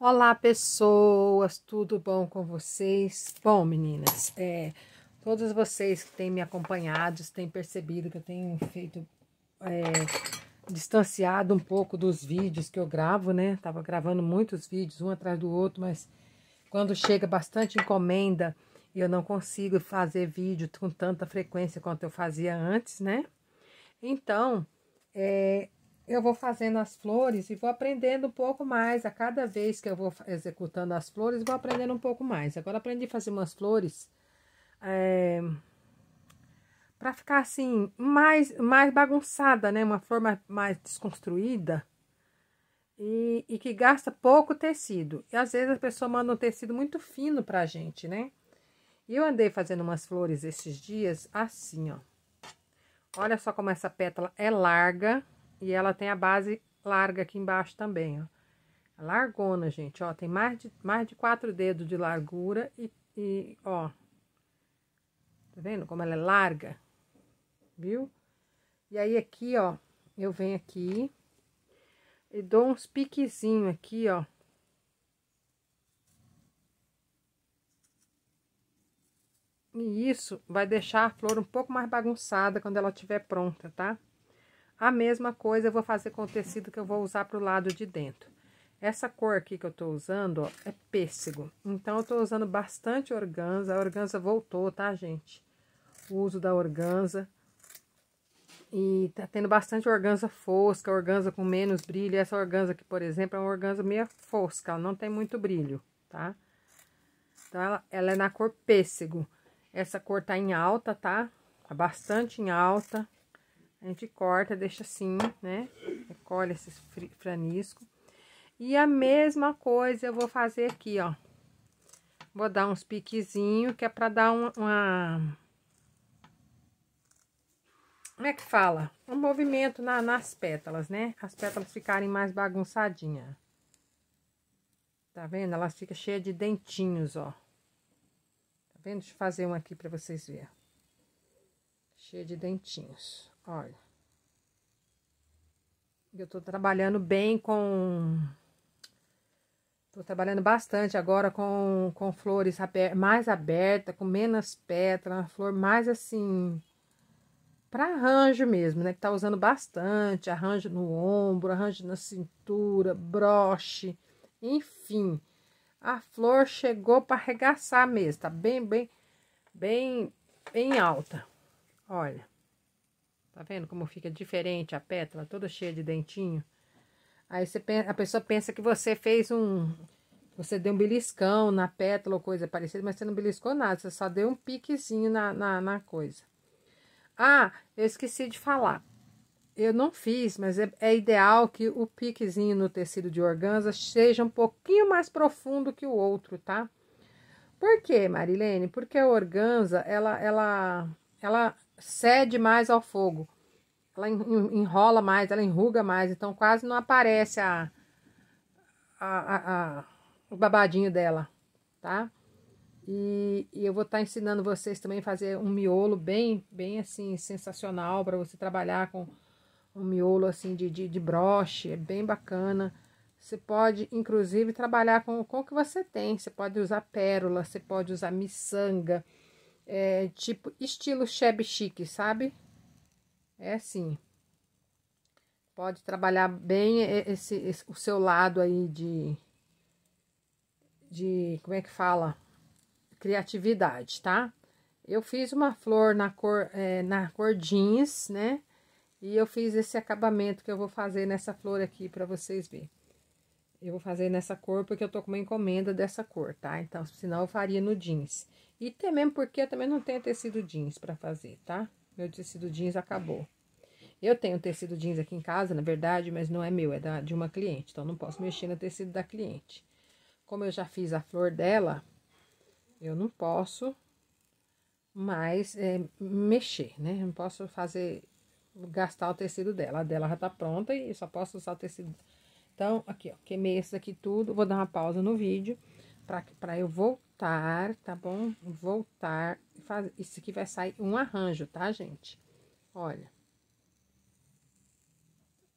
Olá, pessoas, tudo bom com vocês? Bom, meninas, é, todos vocês que têm me acompanhado, têm percebido que eu tenho feito, é, distanciado um pouco dos vídeos que eu gravo, né? Tava gravando muitos vídeos, um atrás do outro, mas quando chega bastante encomenda, eu não consigo fazer vídeo com tanta frequência quanto eu fazia antes, né? Então, é, eu vou fazendo as flores e vou aprendendo um pouco mais. A cada vez que eu vou executando as flores, vou aprendendo um pouco mais. Agora aprendi a fazer umas flores é, eh, para ficar assim, mais, mais bagunçada, né? Uma flor mais, mais desconstruída e, e, que gasta pouco tecido. E às vezes a pessoa manda um tecido muito fino pra gente, né? E eu andei fazendo umas flores esses dias assim, ó. Olha só como essa pétala é larga e ela tem a base larga aqui embaixo também, ó. Largona, gente, ó. Tem mais de, mais de quatro dedos de largura e, e ó. Tá vendo como ela é larga? Viu? E aí aqui, ó, eu venho aqui e dou uns piquezinhos aqui, ó. E isso vai deixar a flor um pouco mais bagunçada quando ela estiver pronta, tá? A mesma coisa eu vou fazer com o tecido que eu vou usar para o lado de dentro. Essa cor aqui que eu estou usando, ó, é pêssego. Então, eu estou usando bastante organza. A organza voltou, tá, gente? O uso da organza. E tá tendo bastante organza fosca, organza com menos brilho. Essa organza aqui, por exemplo, é uma organza meio fosca, ela não tem muito brilho, tá? Então, ela, ela é na cor pêssego. Essa cor tá em alta, tá? Tá bastante em alta. A gente corta, deixa assim, né? Recolhe esse franisco. E a mesma coisa eu vou fazer aqui, ó. Vou dar uns piquezinhos, que é pra dar uma, uma... Como é que fala? Um movimento na, nas pétalas, né? As pétalas ficarem mais bagunçadinhas. Tá vendo? Elas ficam cheias de dentinhos, ó. Tá vendo? Deixa eu fazer um aqui pra vocês verem. Cheia de dentinhos. Olha. Eu tô trabalhando bem com... Tô trabalhando bastante agora com, com flores aber, mais aberta, com menos pétala, uma flor mais assim... Para arranjo mesmo, né? Que tá usando bastante, arranjo no ombro, arranjo na cintura, broche, enfim. A flor chegou para arregaçar mesmo, tá bem, bem, bem, bem alta. Olha. Tá vendo como fica diferente a pétala, toda cheia de dentinho? Aí você, a pessoa pensa que você fez um... Você deu um beliscão na pétala ou coisa parecida, mas você não beliscou nada. Você só deu um piquezinho na, na, na coisa. Ah, eu esqueci de falar. Eu não fiz, mas é, é, ideal que o piquezinho no tecido de organza seja um pouquinho mais profundo que o outro, tá? Por quê, Marilene? Porque a organza, ela, ela, ela cede mais ao fogo. Ela enrola mais, ela enruga mais, então quase não aparece a, a, a, a o babadinho dela, tá? E, e, eu vou estar tá ensinando vocês também a fazer um miolo bem, bem assim, sensacional para você trabalhar com um miolo assim de, de, de, broche, é bem bacana. Você pode, inclusive, trabalhar com, com o que você tem. Você pode usar pérola, você pode usar miçanga, é, tipo estilo chebe chique, sabe? É assim. Pode trabalhar bem esse, esse, o seu lado aí de, de, como é que fala? Criatividade, tá? Eu fiz uma flor na cor, é, na cor jeans, né? E eu fiz esse acabamento que eu vou fazer nessa flor aqui para vocês verem. Eu vou fazer nessa cor porque eu tô com uma encomenda dessa cor, tá? Então, senão eu faria no jeans. E até mesmo porque eu também não tenho tecido jeans para fazer, tá? Meu tecido jeans acabou. Eu tenho tecido jeans aqui em casa, na verdade, mas não é meu, é da, de uma cliente. Então, não posso mexer no tecido da cliente. Como eu já fiz a flor dela, eu não posso mais é, mexer, né? Eu não posso fazer, gastar o tecido dela. A dela já tá pronta e só posso usar o tecido então, aqui, ó, queimei isso aqui tudo. Vou dar uma pausa no vídeo para eu voltar, tá bom? Voltar e fazer. Isso aqui vai sair um arranjo, tá, gente? Olha.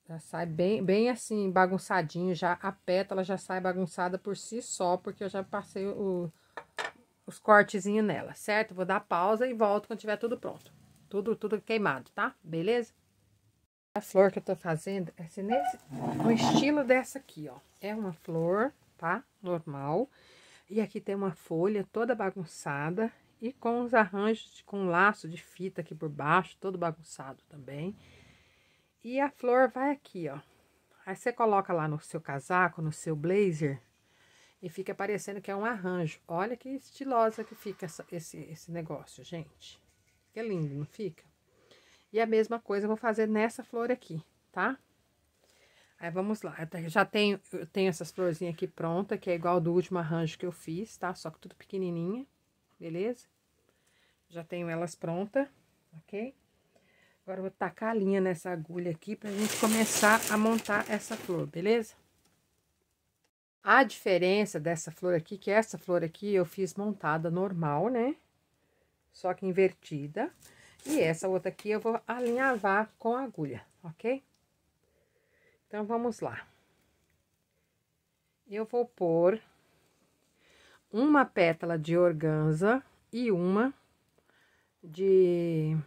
Já sai bem, bem assim, bagunçadinho, já a pétala já sai bagunçada por si só, porque eu já passei o, os cortezinhos nela, certo? Vou dar pausa e volto quando tiver tudo pronto. Tudo, tudo queimado, tá? Beleza? A flor que eu tô fazendo é assim, nesse, o estilo dessa aqui, ó. É uma flor, tá? Normal. E aqui tem uma folha toda bagunçada e com os arranjos com um laço de fita aqui por baixo, todo bagunçado também. E a flor vai aqui, ó. Aí você coloca lá no seu casaco, no seu blazer e fica parecendo que é um arranjo. Olha que estilosa que fica essa, esse, esse negócio, gente. Que lindo, não fica? E a mesma coisa eu vou fazer nessa flor aqui, tá? Aí, vamos lá. Eu já tenho, eu tenho essas florzinhas aqui pronta, que é igual do último arranjo que eu fiz, tá? Só que tudo pequenininha, beleza? Já tenho elas pronta, ok? Agora, eu vou tacar a linha nessa agulha aqui pra gente começar a montar essa flor, beleza? A diferença dessa flor aqui, que essa flor aqui eu fiz montada normal, né? Só que invertida. Invertida. E essa outra aqui eu vou alinhavar com a agulha, ok? Então, vamos lá. Eu vou pôr uma pétala de organza e uma de,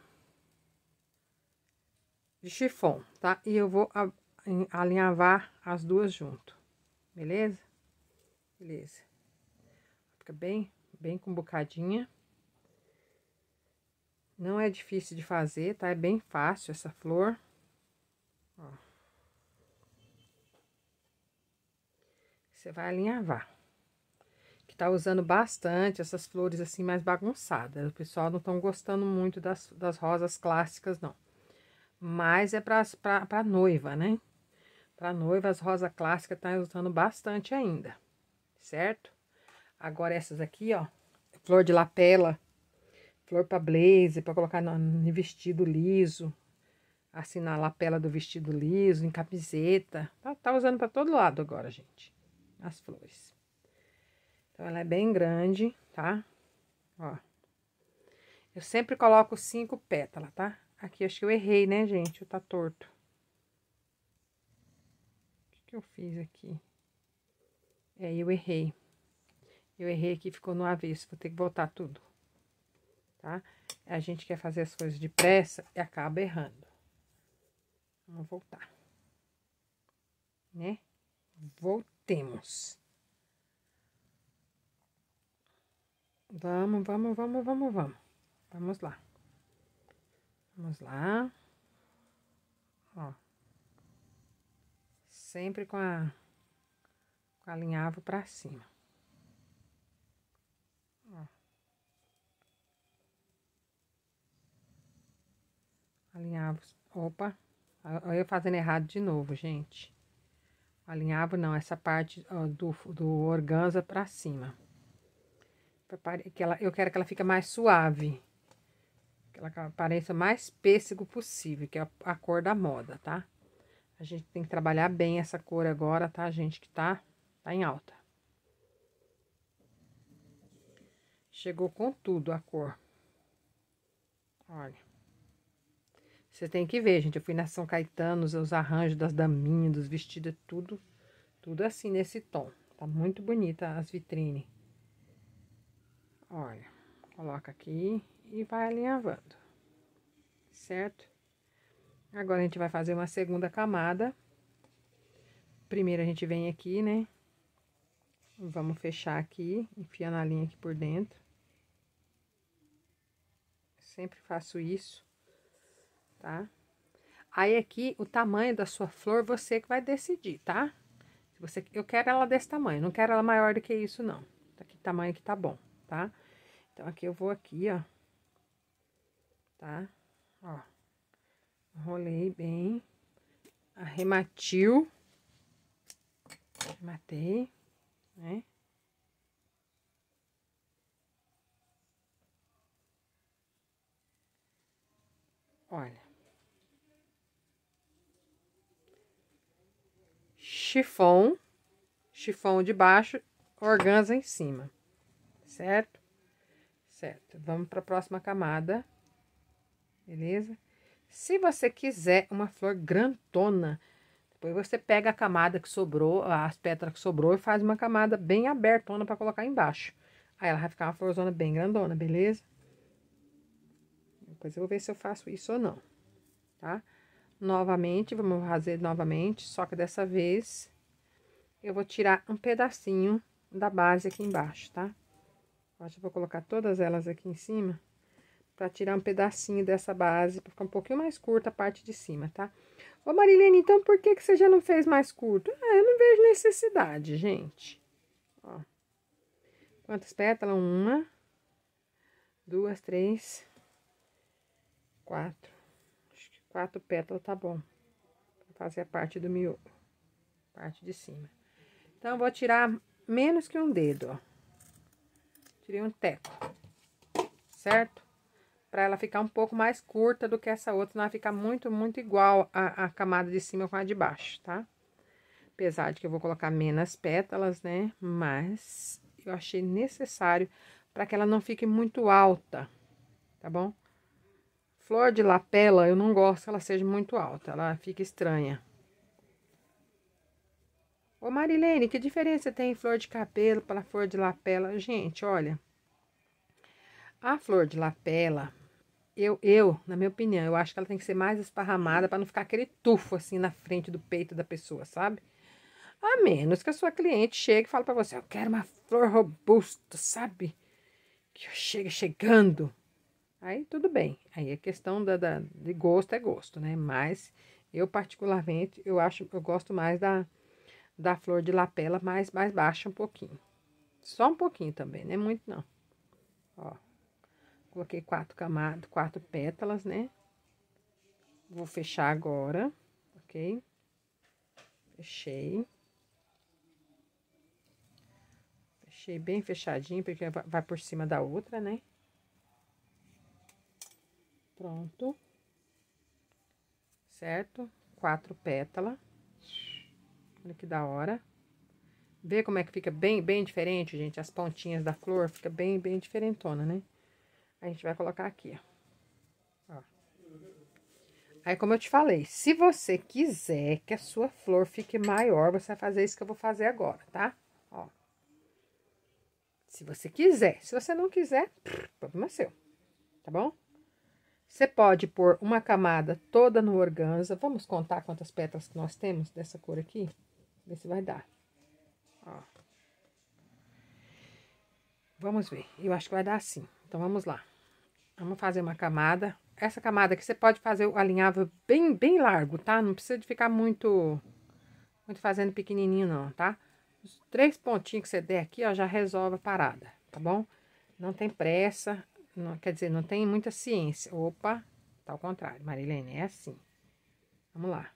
de chifon, tá? E eu vou alinhavar as duas junto, beleza? Beleza. Fica bem, bem com bocadinha. Não é difícil de fazer, tá? É bem fácil essa flor. Ó. Você vai alinhavar. Que tá usando bastante essas flores assim mais bagunçadas. O pessoal não estão gostando muito das, das rosas clássicas, não. Mas é para pra noiva, né? Pra noiva, as rosas clássicas tá usando bastante ainda, certo? Agora essas aqui, ó, flor de lapela flor para blazer, para colocar no vestido liso, assim na lapela do vestido liso, em camiseta. Tá, tá usando para todo lado agora, gente, as flores. Então, ela é bem grande, tá? Ó. Eu sempre coloco cinco pétalas, tá? Aqui, acho que eu errei, né, gente? tá torto. O que, que eu fiz aqui? É, eu errei. Eu errei aqui, ficou no avesso. Vou ter que voltar tudo tá? A gente quer fazer as coisas depressa e acaba errando. Vamos voltar. Né? Voltemos. Vamos, vamos, vamos, vamos, vamos. Vamos lá. Vamos lá. Ó. Sempre com a, com a linhava para cima. Alinhavo. Opa, eu fazendo errado de novo, gente. Alinhavo não, essa parte ó, do, do organza pra cima. que ela, eu quero que ela fique mais suave. Que ela pareça mais pêssego possível, que é a, a cor da moda, tá? A gente tem que trabalhar bem essa cor agora, tá, gente? Que tá, tá em alta. Chegou com tudo a cor. Olha. Você tem que ver, gente. Eu fui na São Caetano, os arranjos das daminhas, dos vestidos, é tudo, tudo assim nesse tom. Tá muito bonita as vitrines. Olha, coloca aqui e vai alinhavando, certo? Agora a gente vai fazer uma segunda camada. Primeiro a gente vem aqui, né? Vamos fechar aqui, enfiando a linha aqui por dentro. Sempre faço isso tá? Aí aqui, o tamanho da sua flor, você que vai decidir, tá? Se você, eu quero ela desse tamanho, não quero ela maior do que isso, não. Tá que tamanho que tá bom, tá? Então, aqui eu vou aqui, ó. Tá? Ó. Enrolei bem. Arrematiu. matei né? Olha. chifão, chifão de baixo, organza em cima, certo? Certo, vamos para a próxima camada, beleza? Se você quiser uma flor grandona, depois você pega a camada que sobrou, as pétalas que sobrou e faz uma camada bem abertona para colocar embaixo. Aí ela vai ficar uma florzona bem grandona, beleza? Depois eu vou ver se eu faço isso ou não, tá? novamente, vamos fazer novamente, só que dessa vez eu vou tirar um pedacinho da base aqui embaixo, tá? Acho que vou colocar todas elas aqui em cima para tirar um pedacinho dessa base, para ficar um pouquinho mais curta a parte de cima, tá? Ô Marilene, então por que que você já não fez mais curto? Ah, eu não vejo necessidade, gente. Ó. Quantas pétalas? Uma, duas, três, quatro, Quatro pétalas tá bom. Pra fazer a parte do miolo. Parte de cima. Então, vou tirar menos que um dedo, ó. Tirei um teco. Certo? Pra ela ficar um pouco mais curta do que essa outra. Não vai ficar muito, muito igual a, a camada de cima com a de baixo, tá? Apesar de que eu vou colocar menos pétalas, né? Mas eu achei necessário para que ela não fique muito alta, tá bom? Flor de lapela, eu não gosto que ela seja muito alta, ela fica estranha. Ô Marilene, que diferença tem flor de cabelo para flor de lapela? Gente, olha, a flor de lapela, eu, eu, na minha opinião, eu acho que ela tem que ser mais esparramada para não ficar aquele tufo assim na frente do peito da pessoa, sabe? A menos que a sua cliente chegue e fale para você, eu quero uma flor robusta, sabe? Que eu chegue chegando. Aí tudo bem, aí a questão da, da, de gosto é gosto, né? Mas eu particularmente, eu acho, eu gosto mais da, da flor de lapela mais, mais baixa um pouquinho. Só um pouquinho também, não é muito não. Ó, coloquei quatro camadas, quatro pétalas, né? Vou fechar agora, ok? Fechei. Fechei bem fechadinho, porque vai por cima da outra, né? pronto, certo? Quatro pétalas. Olha que da hora. Vê como é que fica bem, bem diferente, gente? As pontinhas da flor fica bem, bem diferentona, né? A gente vai colocar aqui, ó. ó. Aí, como eu te falei, se você quiser que a sua flor fique maior, você vai fazer isso que eu vou fazer agora, tá? Ó. Se você quiser. Se você não quiser, problema seu, tá bom? Você pode pôr uma camada toda no organza. Vamos contar quantas pétalas que nós temos dessa cor aqui? Ver se vai dar. Ó. Vamos ver. Eu acho que vai dar assim. Então, vamos lá. Vamos fazer uma camada. Essa camada aqui você pode fazer o alinhável bem, bem largo, tá? Não precisa de ficar muito, muito fazendo pequenininho não, tá? Os três pontinhos que você der aqui, ó, já resolve a parada, tá bom? Não tem pressa. Não, quer dizer, não tem muita ciência. Opa, tá ao contrário. Marilene, é assim. Vamos lá.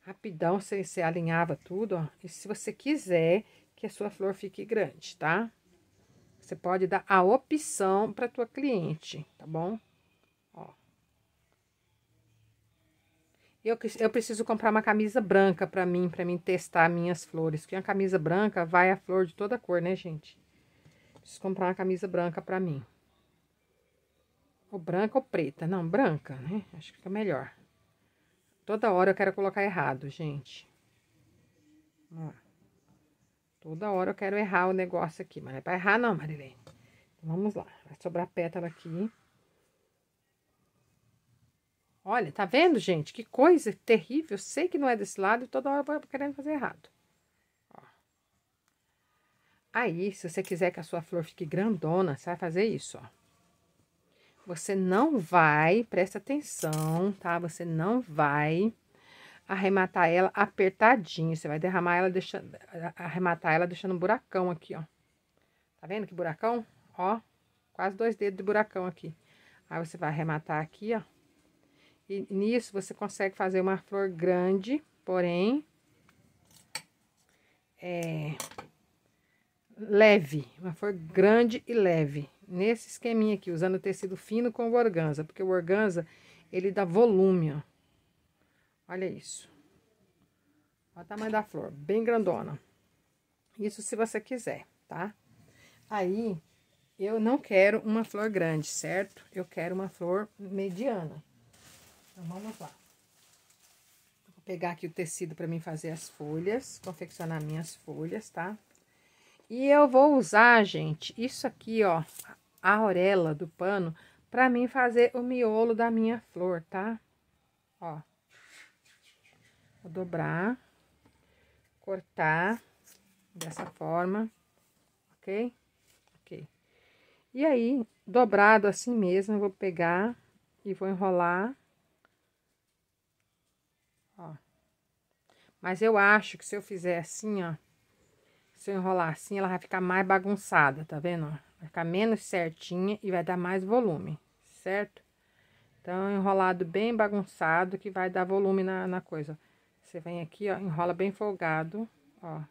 Rapidão, você, você alinhava tudo, ó. E se você quiser que a sua flor fique grande, tá? Você pode dar a opção para tua cliente, tá bom? Ó. Eu, eu preciso comprar uma camisa branca para mim, para mim testar minhas flores. Porque uma camisa branca vai a flor de toda cor, né, gente? Preciso comprar uma camisa branca para mim. Ou branca ou preta. Não, branca, né? Acho que fica melhor. Toda hora eu quero colocar errado, gente. Ó. Toda hora eu quero errar o negócio aqui, mas não é pra errar não, Marilene. Então, vamos lá. Vai sobrar pétala aqui. Olha, tá vendo, gente? Que coisa terrível. Eu sei que não é desse lado e toda hora eu vou querendo fazer errado. Ó. Aí, se você quiser que a sua flor fique grandona, você vai fazer isso, ó. Você não vai, presta atenção, tá? Você não vai arrematar ela apertadinho. Você vai derramar ela, deixando, arrematar ela deixando um buracão aqui, ó. Tá vendo que buracão? Ó, quase dois dedos de buracão aqui. Aí você vai arrematar aqui, ó. E nisso você consegue fazer uma flor grande, porém, é, leve. Uma flor grande e leve nesse esqueminha aqui, usando tecido fino com o organza, porque o organza, ele dá volume, ó. Olha isso. Olha o tamanho da flor, bem grandona. Isso se você quiser, tá? Aí, eu não quero uma flor grande, certo? Eu quero uma flor mediana. Então, vamos lá. Vou pegar aqui o tecido para mim fazer as folhas, confeccionar minhas folhas, tá? E eu vou usar, gente, isso aqui, ó, a orelha do pano para mim fazer o miolo da minha flor, tá? Ó. Vou dobrar, cortar dessa forma, ok? Ok. E aí, dobrado assim mesmo, eu vou pegar e vou enrolar. Ó. Mas eu acho que se eu fizer assim, ó, se eu enrolar assim, ela vai ficar mais bagunçada, tá vendo? Vai ficar menos certinha e vai dar mais volume, certo? Então, enrolado bem bagunçado que vai dar volume na, na coisa. Você vem aqui, ó, enrola bem folgado, ó.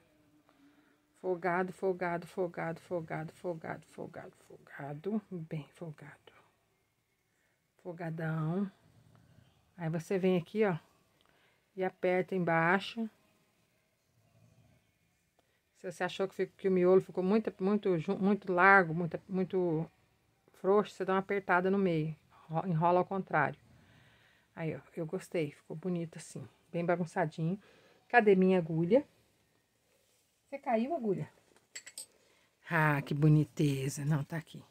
Folgado, folgado, folgado, folgado, folgado, folgado, folgado, bem folgado. Folgadão. Aí, você vem aqui, ó, e aperta embaixo se você achou que, que o miolo ficou muito, muito, muito largo, muito, muito frouxo, você dá uma apertada no meio, enrola ao contrário. Aí, ó, eu gostei, ficou bonito assim, bem bagunçadinho. Cadê minha agulha? Você caiu, a agulha? Ah, que boniteza. Não, tá aqui.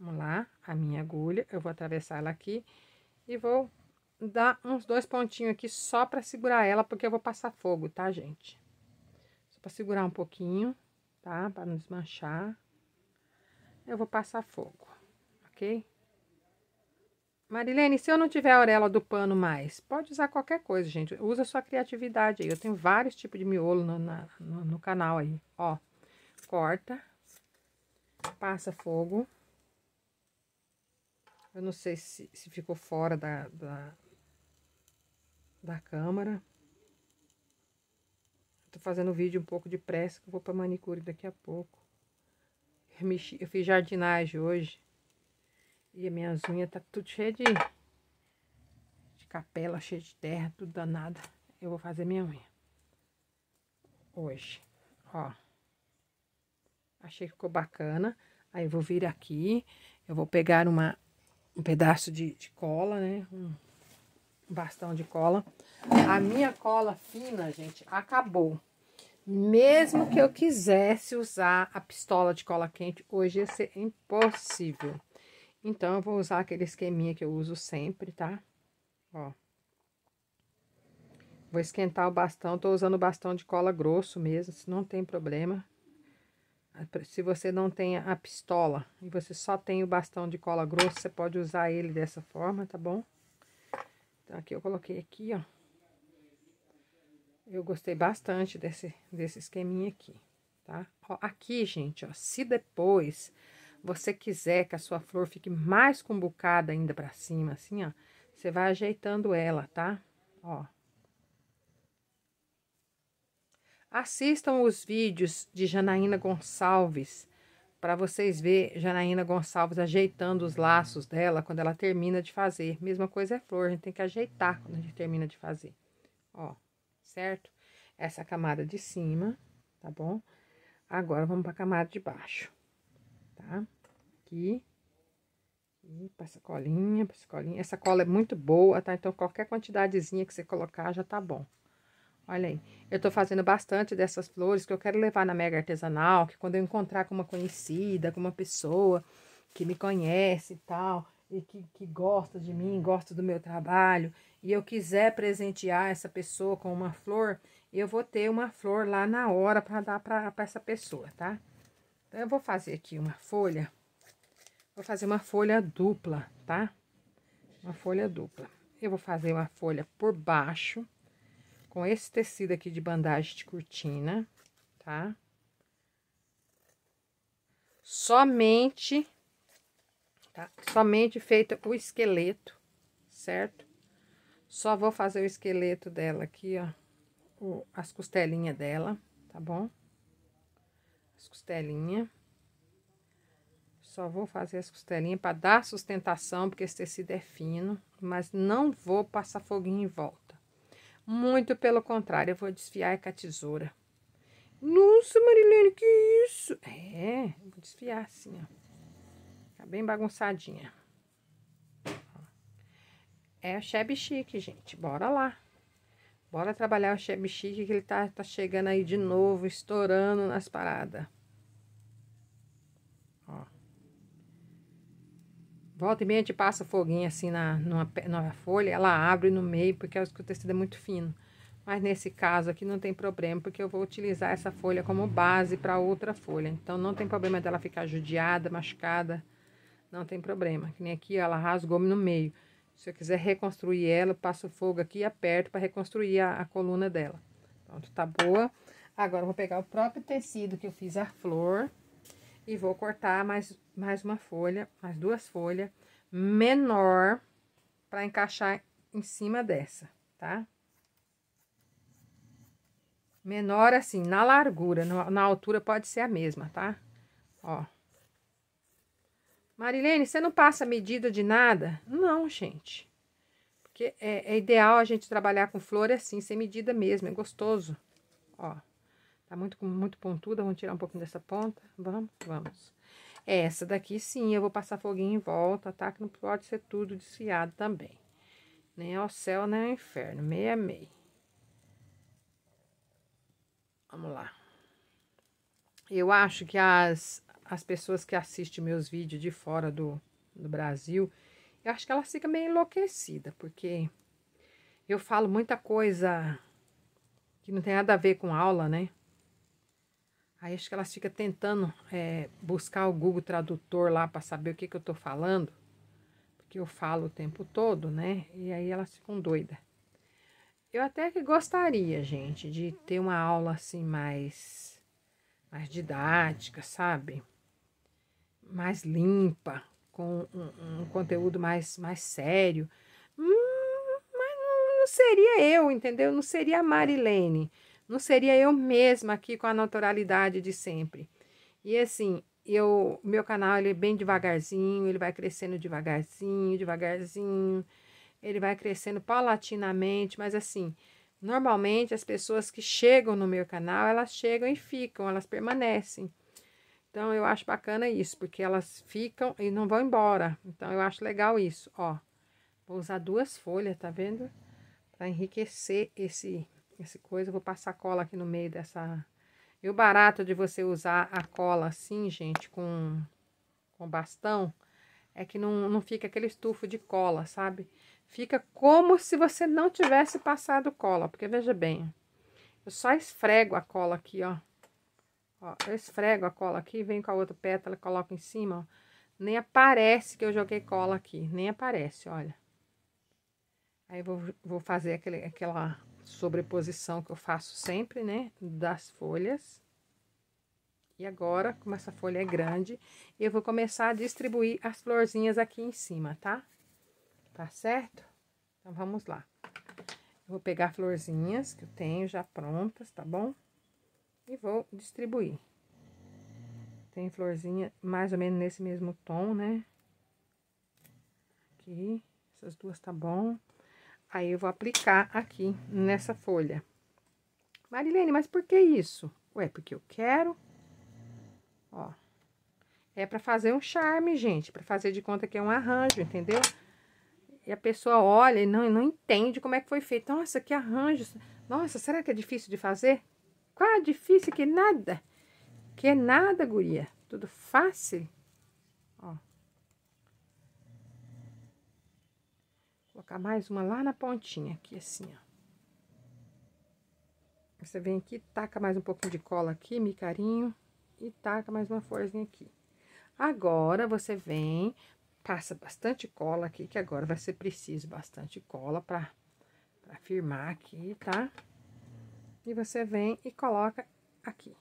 Vamos lá, a minha agulha, eu vou atravessar ela aqui e vou dar uns dois pontinhos aqui só pra segurar ela, porque eu vou passar fogo, tá, gente? para segurar um pouquinho, tá? Para não desmanchar. Eu vou passar fogo, ok? Marilene, se eu não tiver a orelha do pano mais, pode usar qualquer coisa, gente. Usa sua criatividade aí. Eu tenho vários tipos de miolo no, na, no, no canal aí. Ó, corta, passa fogo. Eu não sei se, se ficou fora da, da, da câmera, Tô fazendo vídeo um pouco depressa, que eu vou pra manicure daqui a pouco. Eu, mexi, eu fiz jardinagem hoje. E a minha unha tá tudo cheia de, de capela, cheia de terra, tudo danada. Eu vou fazer minha unha. Hoje. Ó. Achei que ficou bacana. Aí eu vou vir aqui. Eu vou pegar uma, um pedaço de, de cola, né? Um, bastão de cola. A minha cola fina, gente, acabou. Mesmo que eu quisesse usar a pistola de cola quente, hoje ia ser impossível. Então, eu vou usar aquele esqueminha que eu uso sempre, tá? Ó. Vou esquentar o bastão. Tô usando o bastão de cola grosso mesmo, não tem problema. Se você não tem a pistola e você só tem o bastão de cola grosso, você pode usar ele dessa forma, tá bom? Então, aqui eu coloquei aqui, ó. Eu gostei bastante desse, desse esqueminha aqui, tá? Ó, aqui, gente, ó, se depois você quiser que a sua flor fique mais cumbucada ainda pra cima, assim, ó, você vai ajeitando ela, tá? Ó. Assistam os vídeos de Janaína Gonçalves, para vocês ver Janaína Gonçalves ajeitando os laços dela quando ela termina de fazer. Mesma coisa é flor, a gente tem que ajeitar quando a gente termina de fazer. Ó, certo? Essa camada de cima, tá bom? Agora vamos para a camada de baixo, tá? Aqui, aqui, passa colinha, passa colinha. Essa cola é muito boa, tá? Então qualquer quantidadezinha que você colocar já tá bom. Olha aí. Eu tô fazendo bastante dessas flores que eu quero levar na Mega Artesanal, que quando eu encontrar com uma conhecida, com uma pessoa que me conhece e tal, e que, que gosta de mim, gosta do meu trabalho, e eu quiser presentear essa pessoa com uma flor, eu vou ter uma flor lá na hora para dar para essa pessoa, tá? Então, eu vou fazer aqui uma folha, vou fazer uma folha dupla, tá? Uma folha dupla. Eu vou fazer uma folha por baixo, com esse tecido aqui de bandagem de cortina, tá? Somente, tá? Somente feita o esqueleto, certo? Só vou fazer o esqueleto dela aqui, ó, o, as costelinhas dela, tá bom? As costelinhas. Só vou fazer as costelinhas para dar sustentação, porque esse tecido é fino, mas não vou passar foguinho em volta. Muito pelo contrário, eu vou desfiar com a tesoura. Nossa, Marilene, que isso? É, vou desfiar assim, ó. Tá bem bagunçadinha. É o cheb chique, gente. Bora lá. Bora trabalhar o cheb chique que ele tá, tá chegando aí de novo, estourando nas paradas. Volta e meia a gente passa foguinho assim na, numa, numa folha, ela abre no meio porque o tecido é muito fino. Mas nesse caso aqui não tem problema, porque eu vou utilizar essa folha como base para outra folha. Então não tem problema dela ficar judiada, machucada, não tem problema. Que nem aqui ela rasgou no meio. Se eu quiser reconstruir ela, eu passo fogo aqui e aperto para reconstruir a, a, coluna dela. Pronto, tá boa. Agora eu vou pegar o próprio tecido que eu fiz a flor e vou cortar mais mais uma folha, mais duas folhas, menor, para encaixar em cima dessa, tá? Menor assim, na largura, na altura pode ser a mesma, tá? Ó. Marilene, você não passa medida de nada? Não, gente. Porque é, é ideal a gente trabalhar com flor assim, sem medida mesmo, é gostoso. Ó. Tá muito, muito pontuda, vamos tirar um pouquinho dessa ponta. Vamos, vamos. Essa daqui sim, eu vou passar foguinho em volta, tá? Que não pode ser tudo desfiado também. Nem né? ao céu, nem né? é ao inferno. Meia, meia. Vamos lá. Eu acho que as, as pessoas que assistem meus vídeos de fora do, do Brasil, eu acho que elas ficam meio enlouquecidas, porque eu falo muita coisa que não tem nada a ver com aula, né? Aí acho que elas ficam tentando é, buscar o Google Tradutor lá para saber o que, que eu estou falando, porque eu falo o tempo todo, né? E aí elas ficam doidas. Eu até que gostaria, gente, de ter uma aula assim mais, mais didática, sabe? Mais limpa, com um, um conteúdo mais, mais sério. Hum, mas não, não seria eu, entendeu? Não seria a Marilene não seria eu mesma aqui com a naturalidade de sempre. E assim, eu, meu canal ele é bem devagarzinho, ele vai crescendo devagarzinho, devagarzinho, ele vai crescendo paulatinamente, mas assim, normalmente as pessoas que chegam no meu canal, elas chegam e ficam, elas permanecem. Então eu acho bacana isso, porque elas ficam e não vão embora. Então eu acho legal isso, ó. Vou usar duas folhas, tá vendo? Para enriquecer esse essa coisa, eu vou passar cola aqui no meio dessa... E o barato de você usar a cola assim, gente, com, com bastão, é que não, não fica aquele estufo de cola, sabe? Fica como se você não tivesse passado cola, porque veja bem, eu só esfrego a cola aqui, ó. ó eu esfrego a cola aqui, venho com a outra pétala, coloco em cima, ó. Nem aparece que eu joguei cola aqui, nem aparece, olha. Aí eu vou, vou fazer aquele, aquela sobreposição que eu faço sempre, né? Das folhas. E agora, como essa folha é grande, eu vou começar a distribuir as florzinhas aqui em cima, tá? Tá certo? Então, vamos lá. Eu vou pegar florzinhas que eu tenho já prontas, tá bom? E vou distribuir. Tem florzinha mais ou menos nesse mesmo tom, né? Aqui, essas duas tá bom. Aí eu vou aplicar aqui nessa folha. Marilene, mas por que isso? Ué, porque eu quero. Ó. É para fazer um charme, gente, para fazer de conta que é um arranjo, entendeu? E a pessoa olha e não, não entende como é que foi feito. Nossa, que arranjo. Nossa, será que é difícil de fazer? Qual é difícil que nada? Que é nada, guria. Tudo fácil. colocar mais uma lá na pontinha, aqui assim, ó. Você vem aqui, taca mais um pouquinho de cola aqui, micarinho, e taca mais uma florzinha aqui. Agora, você vem, passa bastante cola aqui, que agora vai ser preciso bastante cola pra, pra firmar aqui, tá? E você vem e coloca aqui.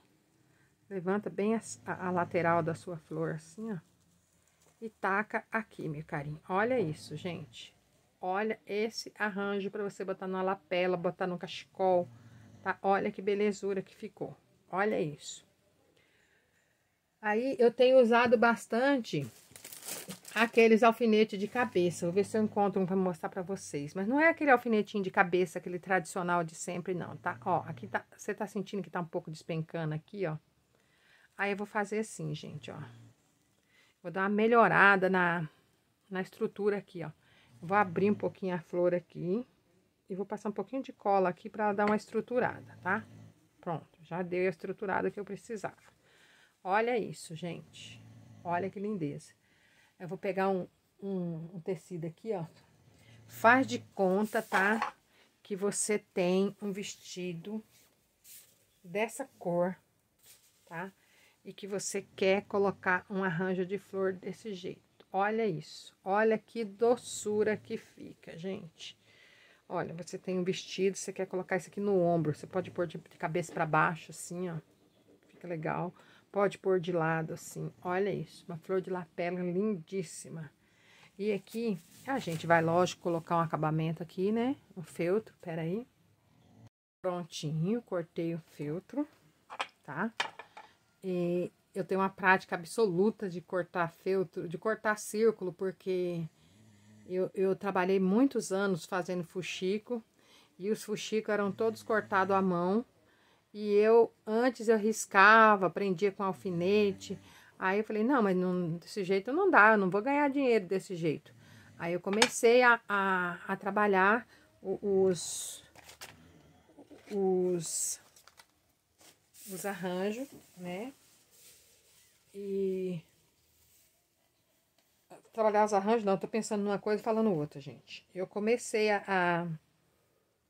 Levanta bem a, a, lateral da sua flor, assim, ó e taca aqui, meu carinho. Olha isso, gente. Olha esse arranjo para você botar na lapela, botar no cachecol, tá? Olha que belezura que ficou. Olha isso. Aí eu tenho usado bastante aqueles alfinetes de cabeça. Vou ver se eu encontro um para mostrar para vocês. Mas não é aquele alfinetinho de cabeça, aquele tradicional de sempre, não, tá? Ó, aqui tá, você tá sentindo que tá um pouco despencando aqui, ó. Aí eu vou fazer assim, gente, ó. Vou dar uma melhorada na, na estrutura aqui, ó. Vou abrir um pouquinho a flor aqui e vou passar um pouquinho de cola aqui para dar uma estruturada, tá? Pronto, já dei a estruturada que eu precisava. Olha isso, gente. Olha que lindeza. Eu vou pegar um, um, um tecido aqui, ó. Faz de conta, tá? Que você tem um vestido dessa cor, tá? E que você quer colocar um arranjo de flor desse jeito. Olha isso. Olha que doçura que fica, gente. Olha, você tem um vestido, você quer colocar isso aqui no ombro. Você pode pôr de cabeça para baixo, assim, ó. Fica legal. Pode pôr de lado, assim. Olha isso. Uma flor de lapela lindíssima. E aqui, a gente vai, lógico, colocar um acabamento aqui, né? Um feltro, peraí. Prontinho, cortei o feltro, tá? E eu tenho uma prática absoluta de cortar feltro, de cortar círculo, porque eu, eu trabalhei muitos anos fazendo fuxico e os fuxico eram todos cortados à mão. E eu, antes eu riscava, prendia com alfinete. Aí eu falei, não, mas não, desse jeito não dá, eu não vou ganhar dinheiro desse jeito. Aí eu comecei a, a, a trabalhar os, os, os arranjos, né? e trabalhar os arranjos, não, estou pensando numa coisa e falando outra, gente. Eu comecei a, a,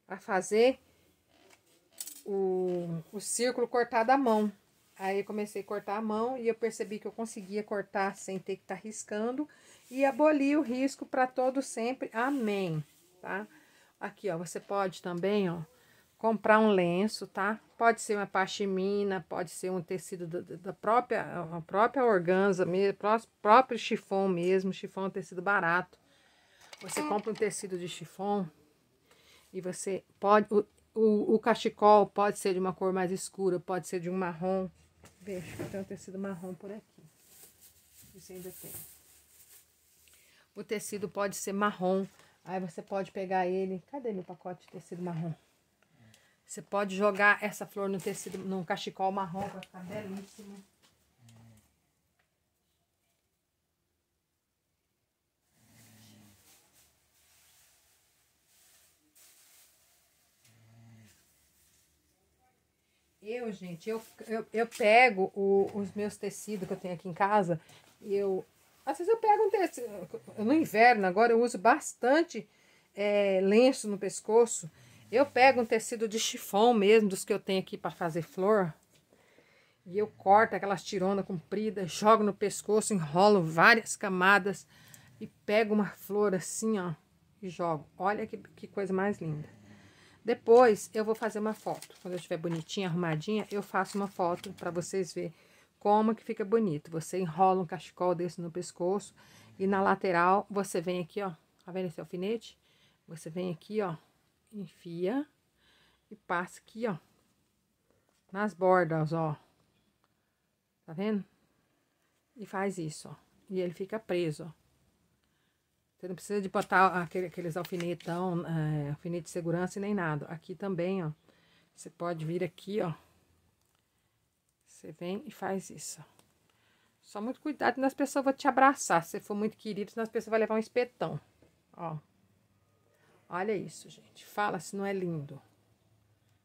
a fazer o, o círculo cortado à mão. Aí eu comecei a cortar a mão e eu percebi que eu conseguia cortar sem ter que estar tá riscando e aboli o risco para todo sempre. Amém, tá? Aqui, ó, você pode também, ó, comprar um lenço, tá? Pode ser uma pachimina, pode ser um tecido da, da própria, a própria organza mesmo, próprio chifão mesmo, chifão é um tecido barato. Você hum. compra um tecido de chifão e você pode, o, o, o, cachecol pode ser de uma cor mais escura, pode ser de um marrom. Veja, tem um tecido marrom por aqui. Isso ainda tem. O tecido pode ser marrom. Aí você pode pegar ele. Cadê meu pacote de tecido marrom? Você pode jogar essa flor no tecido, num cachecol marrom, vai ficar belíssimo. Eu, gente, eu, eu, eu pego o, os meus tecidos que eu tenho aqui em casa, eu... Às vezes eu pego um tecido... No inverno, agora eu uso bastante é, lenço no pescoço, eu pego um tecido de chifão mesmo, dos que eu tenho aqui para fazer flor, e eu corto aquelas tironas compridas, jogo no pescoço, enrolo várias camadas e pego uma flor assim, ó, e jogo. Olha que, que coisa mais linda. Depois eu vou fazer uma foto. Quando eu estiver bonitinha, arrumadinha, eu faço uma foto para vocês verem como que fica bonito. Você enrola um cachecol desse no pescoço e na lateral você vem aqui, ó, tá vendo esse alfinete? Você vem aqui, ó, enfia e passa aqui, ó, nas bordas, ó. Tá vendo? E faz isso, ó. E ele fica preso, ó. Você não precisa de botar aquele, aqueles alfinetão, é, alfinete de segurança e nem nada. Aqui também, ó. Você pode vir aqui, ó. Você vem e faz isso, ó. Só muito cuidado, nas pessoas vão te abraçar. Se for muito querido, senão as pessoas vão levar um espetão, ó. Olha isso, gente. Fala se não é lindo.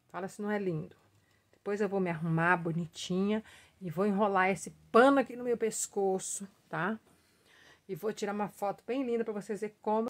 Fala se não é lindo. Depois eu vou me arrumar bonitinha e vou enrolar esse pano aqui no meu pescoço, tá? E vou tirar uma foto bem linda para vocês verem como